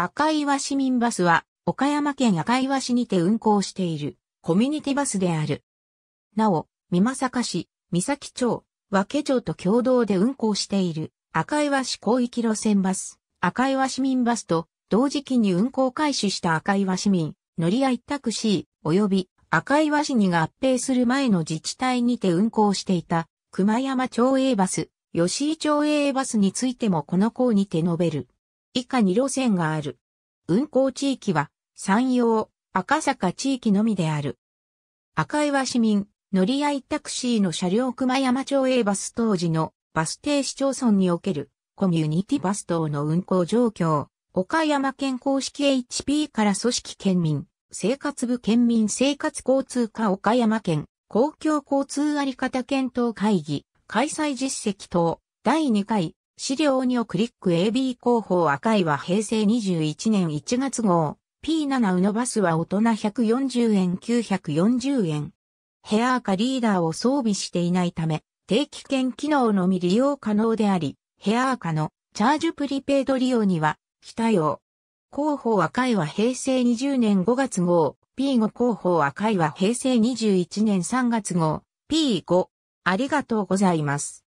赤岩市民バスは、岡山県赤岩市にて運行している、コミュニティバスである。なお、美作市、三崎町、和気町と共同で運行している、赤岩市広域路線バス、赤岩市民バスと、同時期に運行開始した赤岩市民、乗り合いタクシー、及び赤岩市に合併する前の自治体にて運行していた、熊山町営バス、吉井町営バスについてもこの項にて述べる。以下に路線がある。運行地域は、山陽、赤坂地域のみである。赤岩市民、乗り合いタクシーの車両熊山町 A バス当時のバス停市町村におけるコミュニティバス等の運行状況、岡山県公式 HP から組織県民、生活部県民生活交通課岡山県公共交通あり方検討会議、開催実績等、第2回資料2をクリック AB 広報赤いは平成21年1月号。P7 うのバスは大人140円940円。ヘアーリーダーを装備していないため、定期券機能のみ利用可能であり、ヘアーのチャージプリペイド利用には非対応。広報赤いは平成20年5月号、P5 広報赤いは平成21年3月号、P5。ありがとうございます。